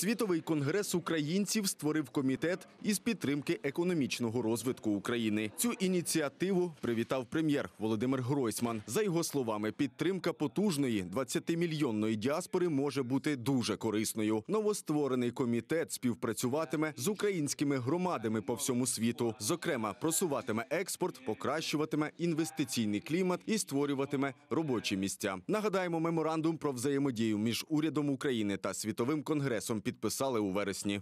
Світовий конгрес українців створив комітет із підтримки економічного розвитку України. Цю ініціативу привітав прем'єр Володимир Гройсман. За його словами, підтримка потужної 20-мільйонної діаспори може бути дуже корисною. Новостворений комітет співпрацюватиме з українськими громадами по всьому світу. Зокрема, просуватиме експорт, покращуватиме інвестиційний клімат і створюватиме робочі місця. Нагадаємо меморандум про взаємодію між урядом України та світовим конгресом підписали у вересні.